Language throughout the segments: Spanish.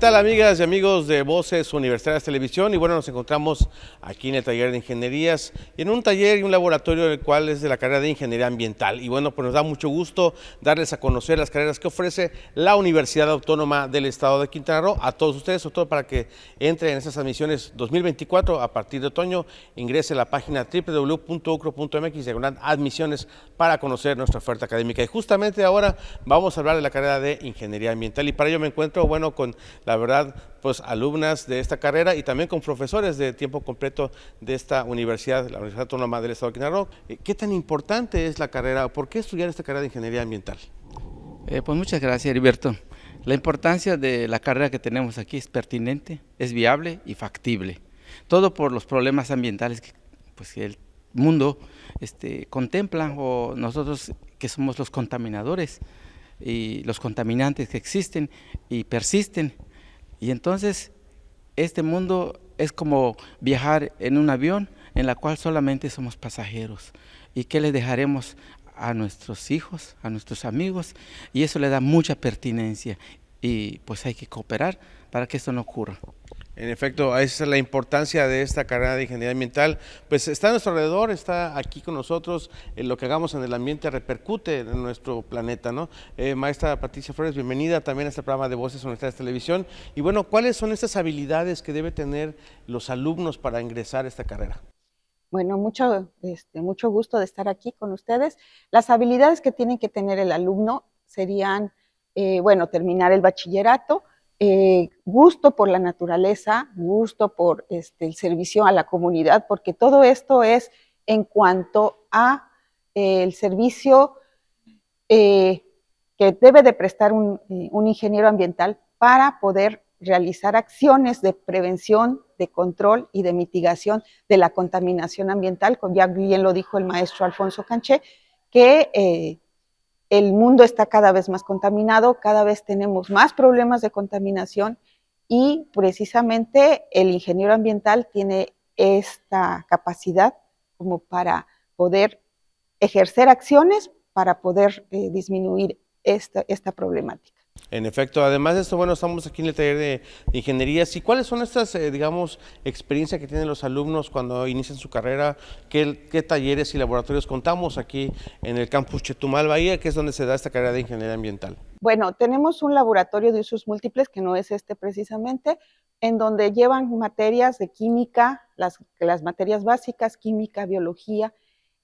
tal amigas y amigos de Voces Universitarias Televisión? Y bueno, nos encontramos aquí en el taller de ingenierías, en un taller y un laboratorio del cual es de la carrera de ingeniería ambiental. Y bueno, pues nos da mucho gusto darles a conocer las carreras que ofrece la Universidad Autónoma del Estado de Quintana Roo a todos ustedes, sobre todo para que entren en esas admisiones 2024 a partir de otoño. Ingrese a la página www.ucro.mx admisiones para conocer nuestra oferta académica. Y justamente ahora vamos a hablar de la carrera de ingeniería ambiental y para ello me encuentro, bueno, con la verdad, pues alumnas de esta carrera y también con profesores de tiempo completo de esta universidad, la Universidad Autónoma del Estado de Quintana eh, ¿Qué tan importante es la carrera? ¿Por qué estudiar esta carrera de Ingeniería Ambiental? Eh, pues muchas gracias, Heriberto. La importancia de la carrera que tenemos aquí es pertinente, es viable y factible. Todo por los problemas ambientales que, pues, el mundo este, contempla o nosotros que somos los contaminadores y los contaminantes que existen y persisten y entonces este mundo es como viajar en un avión en la cual solamente somos pasajeros. ¿Y qué le dejaremos a nuestros hijos, a nuestros amigos? Y eso le da mucha pertinencia y pues hay que cooperar para que esto no ocurra. En efecto, esa es la importancia de esta carrera de ingeniería ambiental. Pues está a nuestro alrededor, está aquí con nosotros. Eh, lo que hagamos en el ambiente repercute en nuestro planeta, ¿no? Eh, maestra Patricia Flores, bienvenida también a este programa de Voces Universitarias Televisión. Y bueno, ¿cuáles son estas habilidades que deben tener los alumnos para ingresar a esta carrera? Bueno, mucho, este, mucho gusto de estar aquí con ustedes. Las habilidades que tiene que tener el alumno serían, eh, bueno, terminar el bachillerato, eh, gusto por la naturaleza, gusto por este, el servicio a la comunidad, porque todo esto es en cuanto a eh, el servicio eh, que debe de prestar un, un, ingeniero ambiental para poder realizar acciones de prevención, de control y de mitigación de la contaminación ambiental, como ya bien lo dijo el maestro Alfonso Canché, que el mundo está cada vez más contaminado, cada vez tenemos más problemas de contaminación y precisamente el ingeniero ambiental tiene esta capacidad como para poder ejercer acciones para poder eh, disminuir esta problemática. En efecto, además de esto, bueno, estamos aquí en el taller de, Ingeniería. ¿Y cuáles son estas, eh, digamos, experiencias que tienen los alumnos cuando inician su carrera? ¿Qué, talleres y laboratorios contamos aquí en el campus Chetumal, Bahía, que es donde se da esta carrera de ingeniería ambiental? Bueno, tenemos un laboratorio de usos múltiples, que no es este precisamente, en donde llevan materias de química, las, materias básicas, química, biología.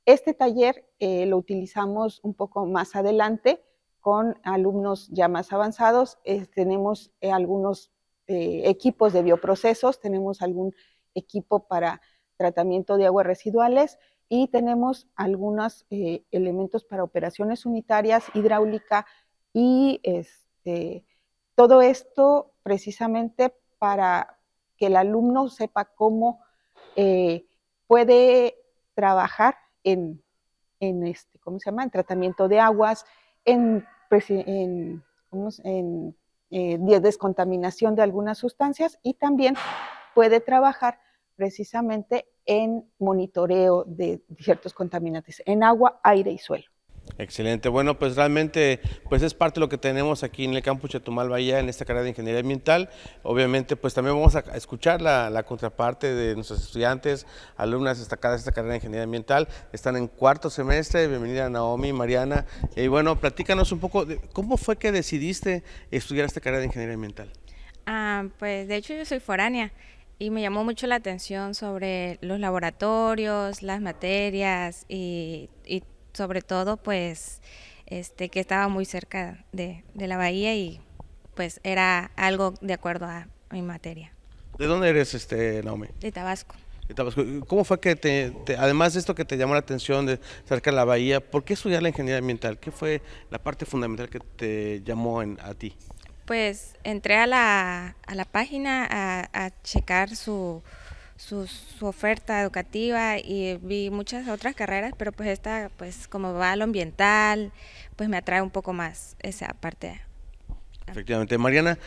Este taller eh, lo utilizamos un poco más adelante con alumnos ya más avanzados. Eh, tenemos eh, algunos eh, equipos de bioprocesos, tenemos algún equipo para tratamiento de aguas residuales y tenemos algunos elementos para operaciones unitarias, hidráulica y este, todo esto precisamente para que el alumno sepa cómo puede trabajar en, este, ¿cómo se llama? En tratamiento de aguas, en pues, en, en eh, descontaminación de algunas sustancias y también puede trabajar precisamente en monitoreo de ciertos contaminantes en agua, aire y suelo. Excelente. Bueno, pues realmente pues es parte de lo que tenemos aquí en el campus Chetumal Bahía en esta carrera de Ingeniería Ambiental. Obviamente pues también vamos a escuchar la, contraparte de nuestros estudiantes, alumnas destacadas de esta carrera de Ingeniería Ambiental. Están en cuarto semestre. Bienvenida Naomi, Mariana. Y bueno, platícanos un poco cómo fue que decidiste estudiar esta carrera de Ingeniería Ambiental. Ah, pues de hecho yo soy foránea y me llamó mucho la atención sobre los laboratorios, las materias y, y sobre todo pues este, que estaba muy cerca de, la bahía y pues era algo de acuerdo a mi materia. ¿De dónde eres, este, Naomi? De Tabasco. De Tabasco. ¿Cómo fue que, te, además de esto que te llamó la atención de cerca de la bahía, ¿por qué estudiar la ingeniería ambiental? ¿Qué fue la parte fundamental que te llamó en, a ti? Pues entré a la, a la página a checar su, su, oferta educativa y vi muchas otras carreras, pero pues esta, pues como va a lo ambiental, pues me atrae un poco más esa parte. Efectivamente. Mariana,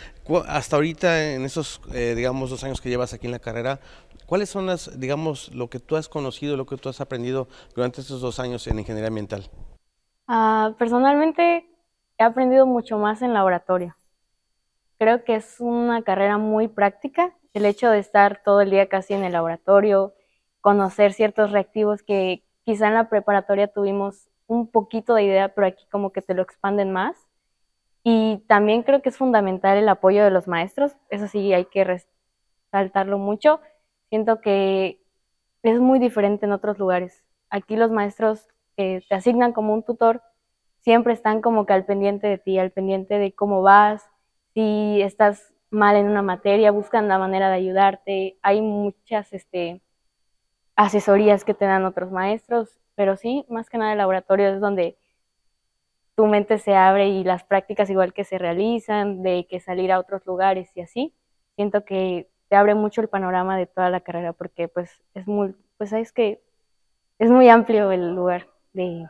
hasta ahorita, en esos, eh, digamos, dos años que llevas aquí en la carrera, ¿cuáles son las, digamos, lo que tú has conocido, lo que tú has aprendido durante estos dos años en ingeniería ambiental? Ah, personalmente, he aprendido mucho más en laboratorio. Creo que es una carrera muy práctica el hecho de estar todo el día casi en el laboratorio, conocer ciertos reactivos que quizá en la preparatoria tuvimos un poquito de idea, pero aquí como que te lo expanden más. Y también creo que es fundamental el apoyo de los maestros, eso sí hay que resaltarlo mucho. Siento que es muy diferente en otros lugares. Aquí los maestros eh, te asignan como un tutor, siempre están como que al pendiente de ti, al pendiente de cómo vas, si estás mal en una materia, buscan la manera de ayudarte. Hay muchas este, asesorías que te dan otros maestros, pero sí, más que nada el laboratorio es donde tu mente se abre y las prácticas igual que se realizan, de que salir a otros lugares y así, siento que te abre mucho el panorama de toda la carrera porque pues es muy, pues sabes que es muy amplio el lugar de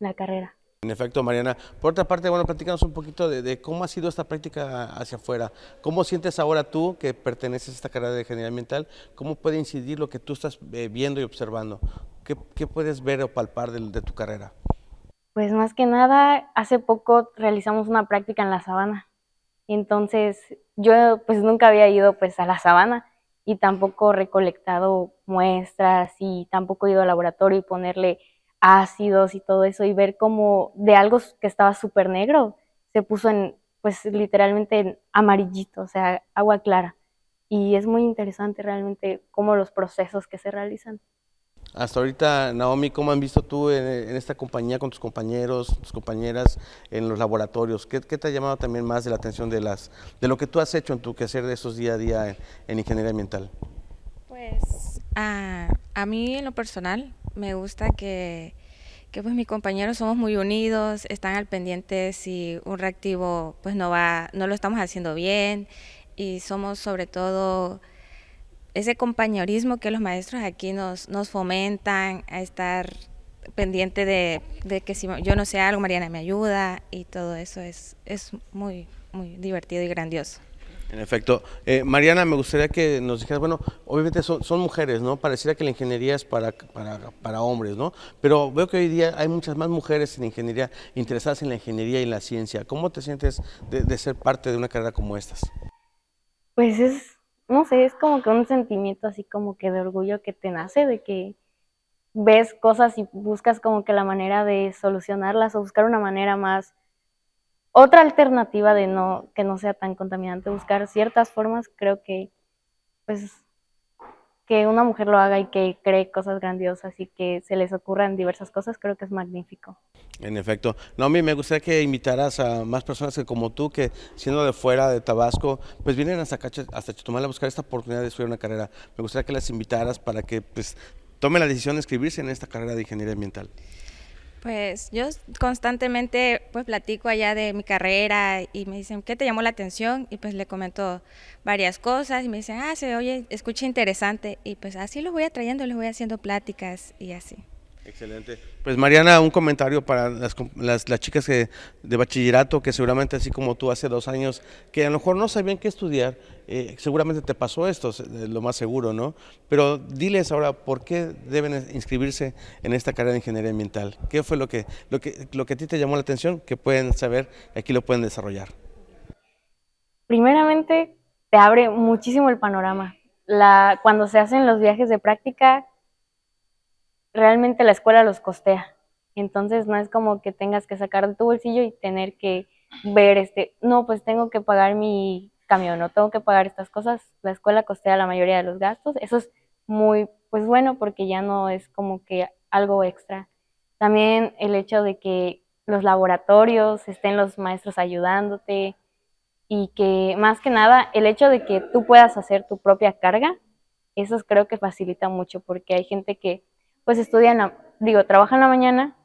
la carrera. En efecto, Mariana. Por otra parte, bueno, platícanos un poquito de, cómo ha sido esta práctica hacia afuera. ¿Cómo sientes ahora tú, que perteneces a esta carrera de ingeniería ambiental, cómo puede incidir lo que tú estás eh, viendo y observando? ¿Qué, puedes ver o palpar de, tu carrera? Pues más que nada, hace poco realizamos una práctica en la sabana. Entonces, yo pues nunca había ido pues a la sabana y tampoco recolectado muestras y tampoco he ido al laboratorio y ponerle ácidos y todo eso y ver cómo de algo que estaba súper negro se puso en, pues literalmente en amarillito, o sea, agua clara. Y es muy interesante realmente cómo los procesos que se realizan. Hasta ahorita, Naomi, ¿cómo han visto tú en, esta compañía con tus compañeros, tus compañeras en los laboratorios? ¿Qué, te ha llamado también más de la atención de, las, de lo que tú has hecho en tu quehacer de esos día a día en, en ingeniería ambiental? Pues Ah, a mí en lo personal me gusta que, que, pues mis compañeros somos muy unidos, están al pendiente si un reactivo pues no va, no lo estamos haciendo bien y somos sobre todo ese compañerismo que los maestros aquí nos, nos fomentan a estar pendiente de, de, que si yo no sé algo, Mariana me ayuda y todo eso es, es muy, muy divertido y grandioso. En efecto. Eh, Mariana, me gustaría que nos dijeras, bueno, obviamente son, mujeres, ¿no? Pareciera que la ingeniería es para, para, hombres, ¿no? Pero veo que hoy día hay muchas más mujeres en ingeniería, interesadas en la ingeniería y la ciencia. ¿Cómo te sientes de, de ser parte de una carrera como estas? Pues es, no sé, es como que un sentimiento así como que de orgullo que te nace, de que ves cosas y buscas como que la manera de solucionarlas o buscar una manera más otra alternativa de no que no sea tan contaminante, buscar ciertas formas, creo que pues que una mujer lo haga y que cree cosas grandiosas y que se les ocurran diversas cosas, creo que es magnífico. En efecto. Naomi, me gustaría que invitaras a más personas que como tú, que siendo de fuera de Tabasco, pues vienen hasta, hasta Chetumal a buscar esta oportunidad de estudiar una carrera. Me gustaría que las invitaras para que pues, tomen la decisión de inscribirse en esta carrera de ingeniería ambiental. Pues yo constantemente pues platico allá de mi carrera y me dicen, ¿qué te llamó la atención? Y pues le comento varias cosas y me dicen, ah, se oye, escucha interesante. Y pues así los voy atrayendo, les voy haciendo pláticas y así. Excelente. Pues Mariana, un comentario para las, las, chicas que, de bachillerato que seguramente así como tú hace dos años, que a lo mejor no sabían qué estudiar, eh, seguramente te pasó esto, lo más seguro, ¿no? Pero diles ahora por qué deben inscribirse en esta carrera de ingeniería ambiental. ¿Qué fue lo que, lo que, lo que a ti te llamó la atención que pueden saber aquí lo pueden desarrollar? Primeramente, te abre muchísimo el panorama. La, cuando se hacen los viajes de práctica, realmente la escuela los costea. Entonces no es como que tengas que sacar de tu bolsillo y tener que ver este, no, pues tengo que pagar mi camión, no tengo que pagar estas cosas. La escuela costea la mayoría de los gastos. Eso es muy, pues bueno, porque ya no es como que algo extra. También el hecho de que los laboratorios estén los maestros ayudándote y que más que nada el hecho de que tú puedas hacer tu propia carga, eso creo que facilita mucho porque hay gente que pues estudian, digo, trabajan la mañana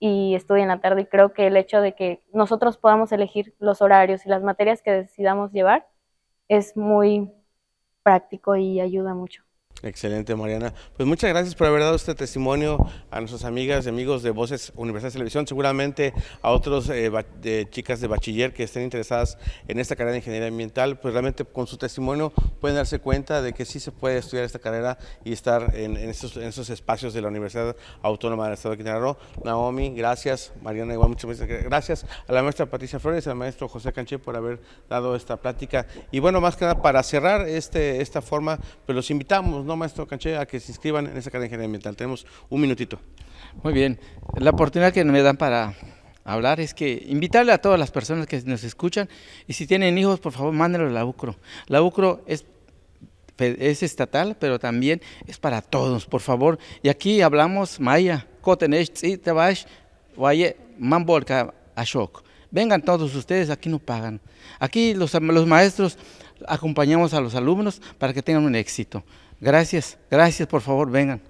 y estudian la tarde. Y creo que el hecho de que nosotros podamos elegir los horarios y las materias que decidamos llevar es muy práctico y ayuda mucho. Excelente, Mariana. Pues muchas gracias por haber dado este testimonio a nuestras amigas y amigos de Voces Universidad de Televisión, seguramente a otros eh, de chicas de bachiller que estén interesadas en esta carrera de ingeniería ambiental, pues realmente con su testimonio pueden darse cuenta de que sí se puede estudiar esta carrera y estar en, esos espacios de la Universidad Autónoma del Estado de Quintana Roo. Naomi, gracias. Mariana, igual muchas gracias a la maestra Patricia Flores, al maestro José Canché por haber dado esta plática. Y bueno, más que nada, para cerrar este, esta forma, pues los invitamos, ¿no? maestro canchea a que se inscriban en esa carrera de ingeniería ambiental. Tenemos un minutito. Muy bien. La oportunidad que me dan para hablar es que invitarle a todas las personas que nos escuchan y si tienen hijos, por favor, mándenlos a la UCRO. La UCRO es es estatal, pero también es para todos, por favor. Y aquí hablamos maya, tzitabash, waye, mambolka, ashok. Vengan todos ustedes, aquí no pagan. Aquí los, los maestros acompañamos a los alumnos para que tengan un éxito. Gracias, gracias, por favor, vengan.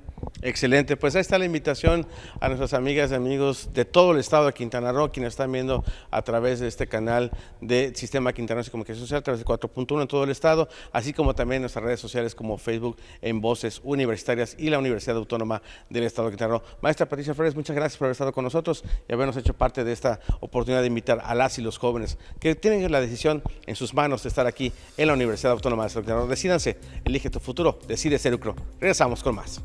Excelente, pues ahí está la invitación a nuestras amigas y amigos de todo el estado de Quintana Roo, quienes están viendo a través de este canal de Sistema Quintana Roo de Comunicación Social, a través de 4.1 en todo el estado, así como también en nuestras redes sociales como Facebook en Voces Universitarias y la Universidad Autónoma del Estado de Quintana Roo. Maestra Patricia Flores, muchas gracias por haber estado con nosotros y habernos hecho parte de esta oportunidad de invitar a las y los jóvenes que tienen la decisión en sus manos de estar aquí en la Universidad Autónoma del Estado de Quintana Roo. Decídanse, elige tu futuro, decide ser lucro. Regresamos con más.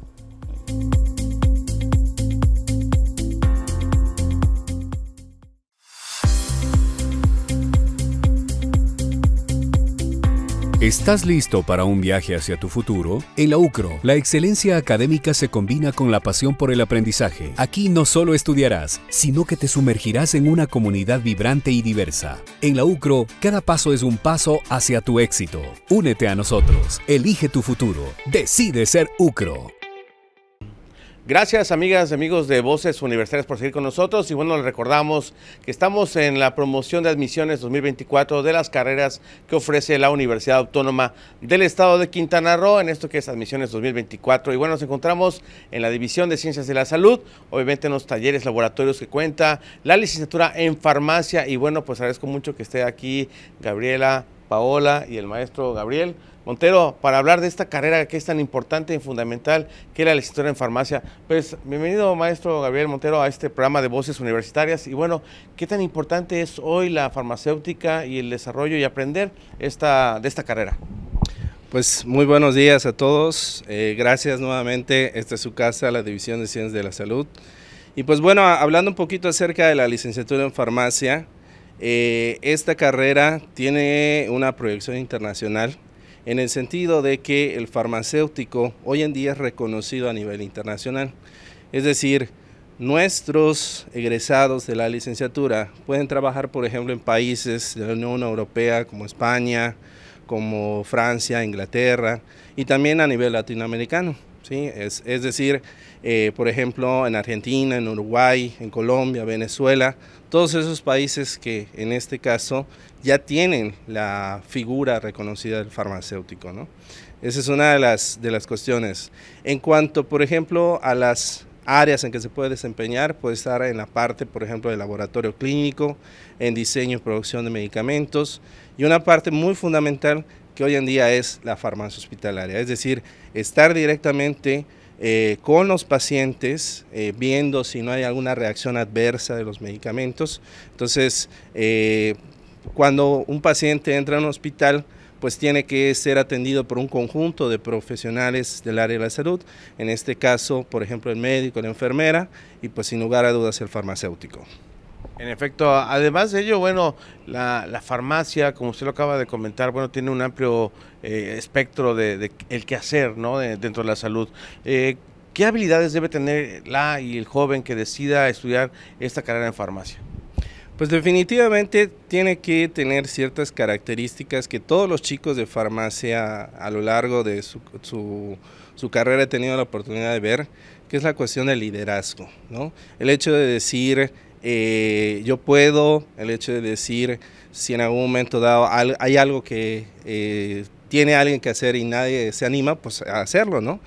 ¿Estás listo para un viaje hacia tu futuro? En la UCRO, la excelencia académica se combina con la pasión por el aprendizaje. Aquí no solo estudiarás, sino que te sumergirás en una comunidad vibrante y diversa. En la UCRO, cada paso es un paso hacia tu éxito. Únete a nosotros. Elige tu futuro. Decide ser UCRO. Gracias amigas y amigos de Voces Universitarias por seguir con nosotros y bueno, les recordamos que estamos en la promoción de admisiones 2024 de las carreras que ofrece la Universidad Autónoma del Estado de Quintana Roo en esto que es admisiones 2024 y bueno, nos encontramos en la División de Ciencias de la Salud, obviamente en los talleres, laboratorios que cuenta, la licenciatura en farmacia y bueno, pues agradezco mucho que esté aquí Gabriela Paola y el maestro Gabriel Montero para hablar de esta carrera que es tan importante y fundamental que es la licenciatura en farmacia. Pues bienvenido maestro Gabriel Montero a este programa de Voces Universitarias y bueno, ¿qué tan importante es hoy la farmacéutica y el desarrollo y aprender esta, de esta carrera? Pues muy buenos días a todos, eh, gracias nuevamente, esta es su casa, la División de Ciencias de la Salud. Y pues bueno, hablando un poquito acerca de la licenciatura en farmacia, eh, esta carrera tiene una proyección internacional en el sentido de que el farmacéutico hoy en día es reconocido a nivel internacional. Es decir, nuestros egresados de la licenciatura pueden trabajar, por ejemplo, en países de la Unión Europea como España, como Francia, Inglaterra y también a nivel latinoamericano. Es, decir, eh, por ejemplo, en Argentina, en Uruguay, en Colombia, Venezuela, todos esos países que en este caso ya tienen la figura reconocida del farmacéutico, ¿no? Esa es una de las, de las cuestiones. En cuanto, por ejemplo, a las áreas en que se puede desempeñar, puede estar en la parte, por ejemplo, del laboratorio clínico, en diseño y producción de medicamentos, y una parte muy fundamental que hoy en día es la farmacia hospitalaria, es decir, estar directamente eh, con los pacientes, eh, viendo si no hay alguna reacción adversa de los medicamentos. Entonces, eh, cuando un paciente entra en un hospital, pues tiene que ser atendido por un conjunto de profesionales del área de la salud, en este caso, por ejemplo, el médico, la enfermera y pues sin lugar a dudas el farmacéutico. En efecto, además de ello, bueno, la, farmacia, como usted lo acaba de comentar, bueno, tiene un amplio eh, espectro de, de, el quehacer, ¿no? dentro de la salud. Eh, ¿Qué habilidades debe tener la y el joven que decida estudiar esta carrera en farmacia? Pues definitivamente tiene que tener ciertas características que todos los chicos de farmacia a lo largo de su, su, su carrera he tenido la oportunidad de ver, que es la cuestión del liderazgo, ¿no? El hecho de decir eh, yo puedo, el hecho de decir si en algún momento dado hay algo que eh, tiene alguien que hacer y nadie se anima, pues a hacerlo, ¿no?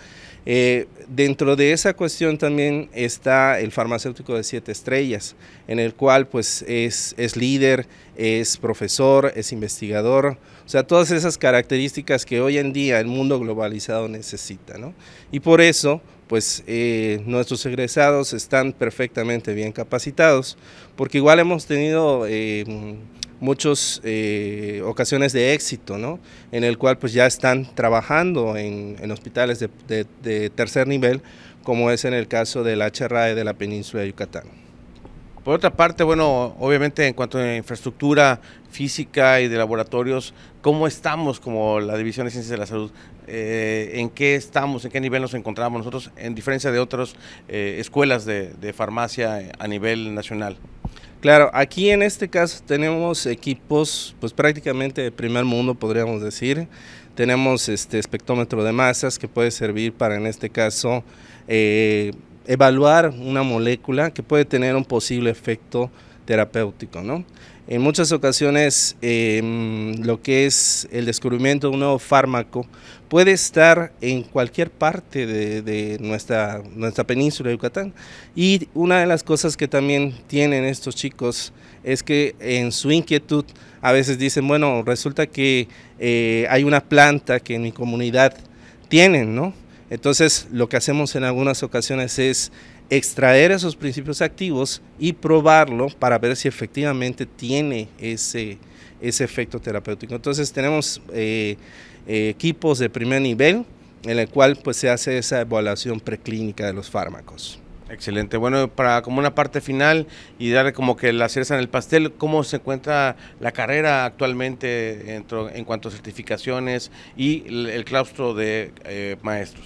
Eh, dentro de esa cuestión también está el farmacéutico de siete estrellas, en el cual pues es, es líder, es profesor, es investigador, o sea, todas esas características que hoy en día el mundo globalizado necesita, ¿no? Y por eso pues eh, nuestros egresados están perfectamente bien capacitados, porque igual hemos tenido eh, muchas eh, ocasiones de éxito, ¿no? En el cual pues ya están trabajando en, hospitales de, de, tercer nivel, como es en el caso del HRAE de la península de Yucatán. Por otra parte, bueno, obviamente en cuanto a infraestructura física y de laboratorios, ¿cómo estamos como la División de Ciencias de la Salud? Eh, ¿En qué estamos? ¿En qué nivel nos encontramos nosotros en diferencia de otras eh, escuelas de, farmacia a nivel nacional? Claro, aquí en este caso tenemos equipos pues prácticamente de primer mundo podríamos decir. Tenemos este espectrómetro de masas que puede servir para en este caso eh, evaluar una molécula que puede tener un posible efecto terapéutico. ¿no? En muchas ocasiones em, lo que es el descubrimiento de un nuevo fármaco puede estar en cualquier parte de, nuestra, nuestra península de Yucatán. Y una de las cosas que también tienen estos chicos es que en su inquietud a veces dicen, bueno, resulta que eh, hay una planta que en mi comunidad tienen, ¿no? Entonces, lo que hacemos en algunas ocasiones es extraer esos principios activos y probarlo para ver si efectivamente tiene ese, efecto terapéutico. Entonces, tenemos eh, eh, equipos de primer nivel en el cual pues, se hace esa evaluación preclínica de los fármacos. Excelente. Bueno, para como una parte final y darle como que la cereza en el pastel, ¿cómo se encuentra la carrera actualmente en, cuanto a certificaciones y el, claustro de eh, maestros?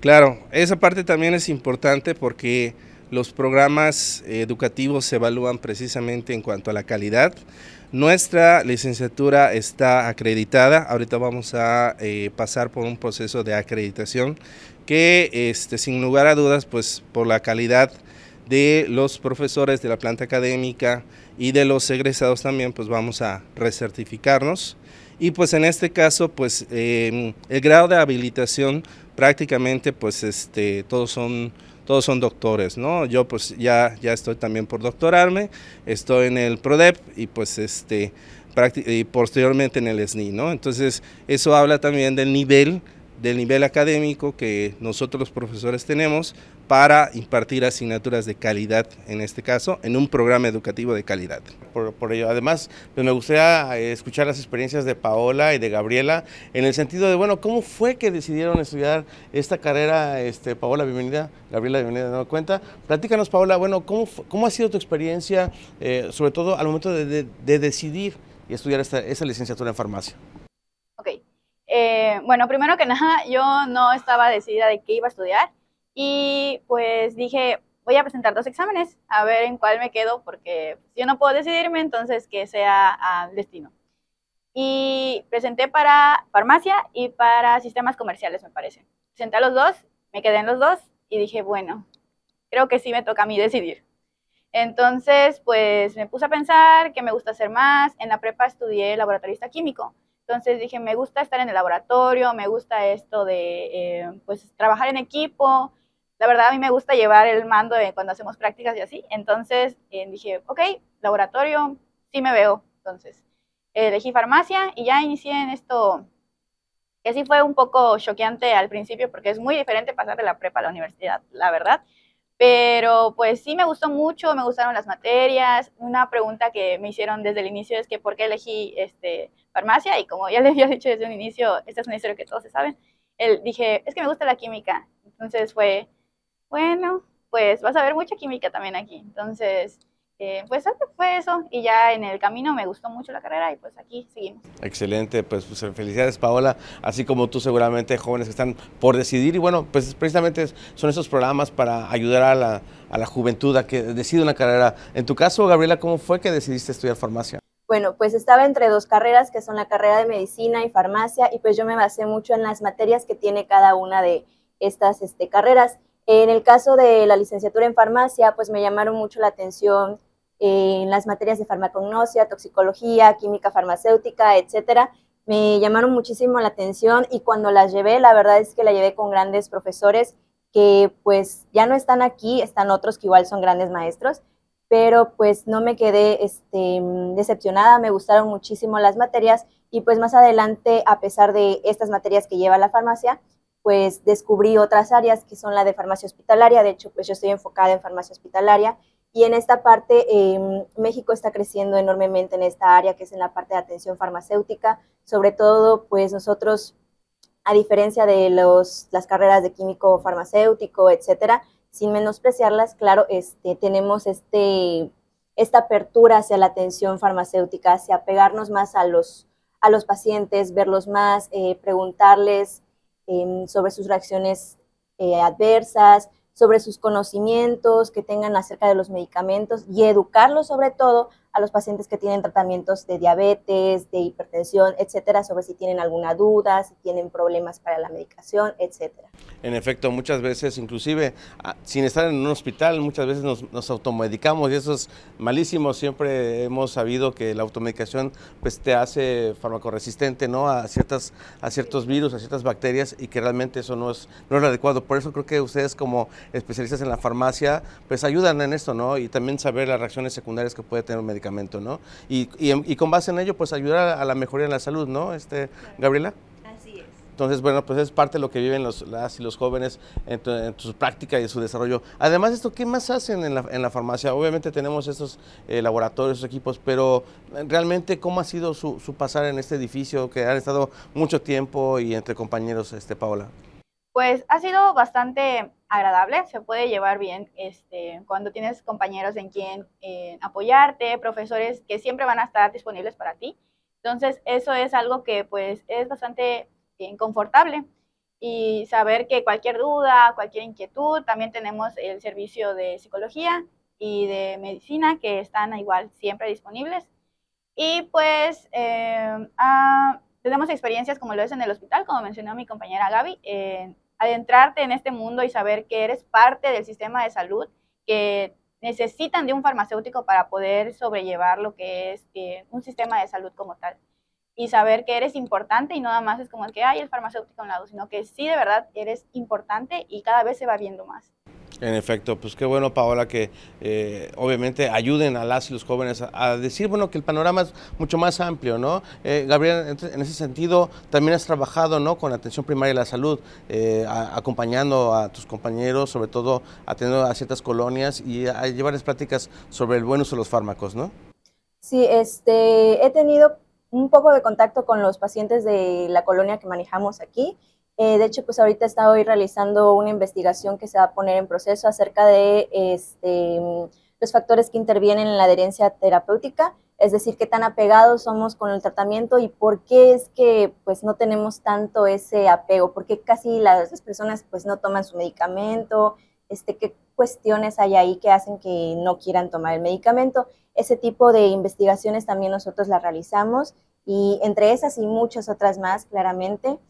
Claro, esa parte también es importante porque los programas educativos se evalúan precisamente en cuanto a la calidad. Nuestra licenciatura está acreditada, ahorita vamos a eh, pasar por un proceso de acreditación que este, sin lugar a dudas, pues por la calidad de los profesores de la planta académica y de los egresados también, pues vamos a recertificarnos. Y pues en este caso, pues em, el grado de habilitación prácticamente, pues este, todos son todos son doctores, ¿no? Yo pues ya, ya estoy también por doctorarme, estoy en el PRODEP y pues este, posteriormente en el SNI, ¿no? Entonces eso habla también del nivel del nivel académico que nosotros los profesores tenemos para impartir asignaturas de calidad, en este caso, en un programa educativo de calidad. Por, ello, además, pues me gustaría eh, escuchar las experiencias de Paola y de Gabriela, en el sentido de, bueno, ¿cómo fue que decidieron estudiar esta carrera? Este, Paola, bienvenida. Gabriela, bienvenida de cuenta. Platícanos, Paola, bueno, ¿cómo, ha sido tu experiencia, eh, sobre todo al momento de, decidir y estudiar esta, esta licenciatura en farmacia? Eh, bueno, primero que nada, yo no estaba decidida de qué iba a estudiar y pues dije, voy a presentar dos exámenes, a ver en cuál me quedo, porque yo no puedo decidirme, entonces que sea al destino. Y presenté para farmacia y para sistemas comerciales, me parece. Presenté a los dos, me quedé en los dos y dije, bueno, creo que sí me toca a mí decidir. Entonces, pues me puse a pensar qué me gusta hacer más. En la prepa estudié laboratorista químico entonces dije, me gusta estar en el laboratorio, me gusta esto de, eh, pues, trabajar en equipo. La verdad, a mí me gusta llevar el mando cuando hacemos prácticas y así. Entonces eh, dije, ok, laboratorio, sí me veo. Entonces elegí farmacia y ya inicié en esto, que sí fue un poco choqueante al principio porque es muy diferente pasar de la prepa a la universidad, la verdad. Pero pues sí, me gustó mucho, me gustaron las materias. Una pregunta que me hicieron desde el inicio es que por qué elegí este, farmacia y como ya les había dicho desde un inicio, esta es una historia que todos se saben, él, dije, es que me gusta la química. Entonces fue, bueno, pues vas a ver mucha química también aquí. Entonces eh, pues fue eso y ya en el camino me gustó mucho la carrera y pues aquí seguimos. Excelente, pues, pues, felicidades Paola, así como tú seguramente jóvenes que están por decidir y bueno, pues precisamente son esos programas para ayudar a la, a la juventud a que decida una carrera. En tu caso, Gabriela, ¿cómo fue que decidiste estudiar farmacia? Bueno, pues estaba entre dos carreras, que son la carrera de medicina y farmacia, y pues yo me basé mucho en las materias que tiene cada una de estas este, carreras. En el caso de la licenciatura en farmacia, pues me llamaron mucho la atención eh, en las materias de farmacognosia, toxicología, química farmacéutica, etcétera. Me llamaron muchísimo la atención y cuando las llevé, la verdad es que la llevé con grandes profesores que pues ya no están aquí, están otros que igual son grandes maestros, pero pues no me quedé este, decepcionada, me gustaron muchísimo las materias y pues más adelante, a pesar de estas materias que lleva la farmacia, pues descubrí otras áreas que son la de farmacia hospitalaria, de hecho pues yo estoy enfocada en farmacia hospitalaria y en esta parte em, México está creciendo enormemente en esta área que es en la parte de atención farmacéutica, sobre todo pues nosotros a diferencia de las carreras de químico farmacéutico, etcétera, sin menospreciarlas, claro, este, tenemos este, esta apertura hacia la atención farmacéutica, hacia pegarnos más a los, a los pacientes, verlos más, eh, preguntarles sobre sus reacciones eh, adversas, sobre sus conocimientos que tengan acerca de los medicamentos y educarlos sobre todo a los pacientes que tienen tratamientos de diabetes, de hipertensión, etcétera, sobre si tienen alguna duda, si tienen problemas para la medicación, etcétera. En efecto, muchas veces, inclusive ah, sin estar en un hospital, muchas veces nos, automedicamos y eso es malísimo. Siempre hemos sabido que la automedicación pues, te hace farmacoresistente ¿no? a, ciertas, a ciertos virus, a ciertas bacterias y que realmente eso no es, no es adecuado. Por eso creo que ustedes como especialistas en la farmacia pues ayudan en esto ¿no? y también saber las reacciones secundarias que puede tener un medicamento. ¿no? Y, con base en ello, pues ayudar a la mejoría en la salud, ¿no, este, Gabriela? Así es. Entonces, bueno, pues es parte de lo que viven los, las y los jóvenes en, su práctica y en su desarrollo. Además de esto, ¿qué más hacen en la, en la farmacia? Obviamente tenemos estos eh, laboratorios, equipos, pero eh, realmente, ¿cómo ha sido su, su, pasar en este edificio que han estado mucho tiempo y entre compañeros, este, Paola? pues ha sido bastante agradable, se puede llevar bien este, cuando tienes compañeros en quien eh, apoyarte, profesores que siempre van a estar disponibles para ti. Entonces, eso es algo que pues es bastante bien, eh, confortable y saber que cualquier duda, cualquier inquietud, también tenemos el servicio de psicología y de medicina que están igual siempre disponibles. Y pues eh, ah, tenemos experiencias como lo es en el hospital, como mencionó mi compañera Gaby, adentrarte en este mundo y saber que eres parte del sistema de salud que necesitan de un farmacéutico para poder sobrellevar lo que es eh, un sistema de salud como tal. Y saber que eres importante y no nada más es como el que hay el farmacéutico a un lado, sino que sí de verdad eres importante y cada vez se va viendo más. En efecto, pues qué bueno, Paola, que eh, obviamente ayuden a las y los jóvenes a, decir, bueno, que el panorama es mucho más amplio, ¿no? Eh, Gabriel, en ese sentido, también has trabajado, ¿no?, con la atención primaria y la salud, eh, acompañando a tus compañeros, sobre todo atendiendo a ciertas colonias y a, llevarles prácticas sobre el buen uso de los fármacos, ¿no? Sí, este, he tenido un poco de contacto con los pacientes de la colonia que manejamos aquí eh, de hecho, pues ahorita está hoy realizando una investigación que se va a poner en proceso acerca de este, los factores que intervienen en la adherencia terapéutica, es decir, qué tan apegados somos con el tratamiento y por qué es que pues no tenemos tanto ese apego, por qué casi las, personas pues no toman su medicamento, este, qué cuestiones hay ahí que hacen que no quieran tomar el medicamento. Ese tipo de investigaciones también nosotros las realizamos y entre esas y muchas otras más, claramente,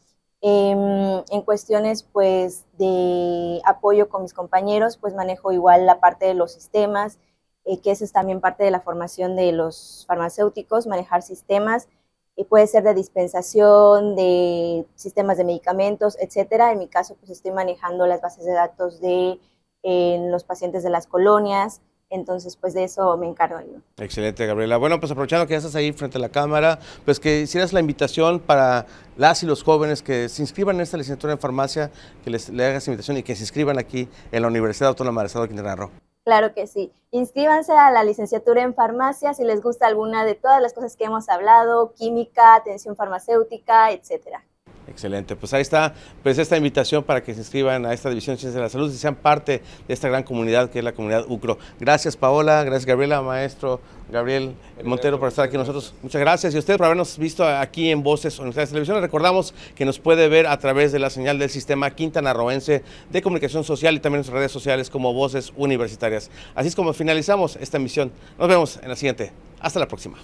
Em, en cuestiones pues de apoyo con mis compañeros, pues manejo igual la parte de los sistemas, eh, que eso es también parte de la formación de los farmacéuticos, manejar sistemas, eh, puede ser de dispensación, de sistemas de medicamentos, etcétera. En mi caso pues estoy manejando las bases de datos de eh, los pacientes de las colonias, entonces, pues de eso me encargo yo. Excelente, Gabriela. Bueno, pues aprovechando que ya estás ahí frente a la cámara, pues que hicieras la invitación para las y los jóvenes que se inscriban en esta licenciatura en farmacia, que les le hagas invitación y que se inscriban aquí en la Universidad Autónoma del Estado de Quintana Roo. Claro que sí. Inscríbanse a la licenciatura en farmacia si les gusta alguna de todas las cosas que hemos hablado, química, atención farmacéutica, etcétera. Excelente, pues ahí está pues esta invitación para que se inscriban a esta División de Ciencias de la Salud y sean parte de esta gran comunidad que es la comunidad UCRO. Gracias Paola, gracias Gabriela, maestro Gabriel Montero por estar aquí nosotros. Muchas gracias y a usted por habernos visto aquí en Voces de Televisión. Recordamos que nos puede ver a través de la señal del sistema Quintana quintanarroense de comunicación social y también en sus redes sociales como Voces Universitarias. Así es como finalizamos esta emisión. Nos vemos en la siguiente. Hasta la próxima.